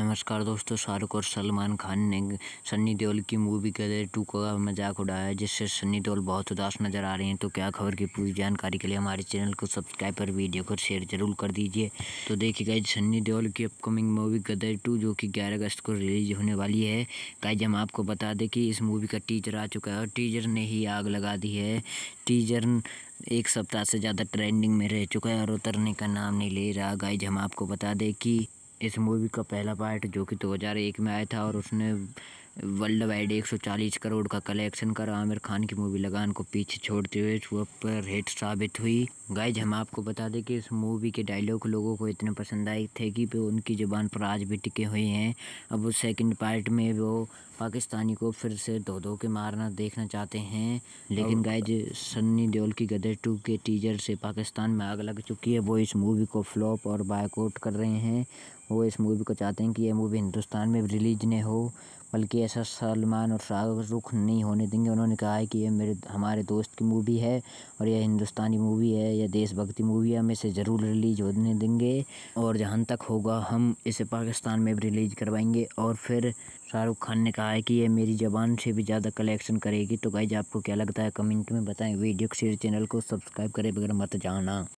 नमस्कार दोस्तों शाहरुख और सलमान खान ने सन्नी देओल की मूवी के लिए टू का मजाक उड़ाया है जिससे सन्नी देओल बहुत उदास नजर आ रहे हैं तो क्या खबर की पूरी जानकारी के लिए हमारे चैनल को सब्सक्राइब और वीडियो को शेयर जरूर कर दीजिए तो देखिए गाइज सन्नी देओल की अपकमिंग मूवी गदर टू जो कि ग्यारह अगस्त को रिलीज होने वाली है गाइज हम आपको बता दें कि इस मूवी का टीजर आ चुका है और टीजर ने ही आग लगा दी है टीजर एक सप्ताह से ज़्यादा ट्रेंडिंग में रह चुका है और उतरने का नाम नहीं ले रहा गाइज हम आपको बता दें कि इस मूवी का पहला पार्ट जो कि 2001 में आया था और उसने वर्ल्ड वाइड 140 करोड़ का कलेक्शन कर आमिर खान की मूवी लगान को पीछे छोड़ते हुए सुपर हिट साबित हुई गाइज हम आपको बता दें कि इस मूवी के डायलॉग लोगों को इतने पसंद आए थे कि वो उनकी ज़ुबान पर आज भी टिके हुए हैं अब उस सेकंड पार्ट में वो पाकिस्तानी को फिर से धो धो के मारना देखना चाहते हैं लेकिन गाइज सन्नी देओल की गदर टू के टीजर से पाकिस्तान में आग लग चुकी है वो इस मूवी को फ्लॉप और बायकॉट कर रहे हैं वो इस मूवी को चाहते हैं कि यह मूवी हिंदुस्तान में रिलीज नहीं हो बल्कि ऐसा सलमान और शाहरुख नहीं होने देंगे उन्होंने कहा है कि ये मेरे हमारे दोस्त की मूवी है और यह हिंदुस्तानी मूवी है यह देशभक्ति मूवी है हम इसे ज़रूर रिलीज होने देंगे और जहाँ तक होगा हम इसे पाकिस्तान में भी रिलीज करवाएंगे और फिर शाहरुख खान ने कहा है कि यह मेरी ज़बान से भी ज़्यादा कलेक्शन करेगी तो गाइज आपको क्या लगता है कमेंट में बताएँ वीडियो को शेयर चैनल को सब्सक्राइब करें बगैर मत जाना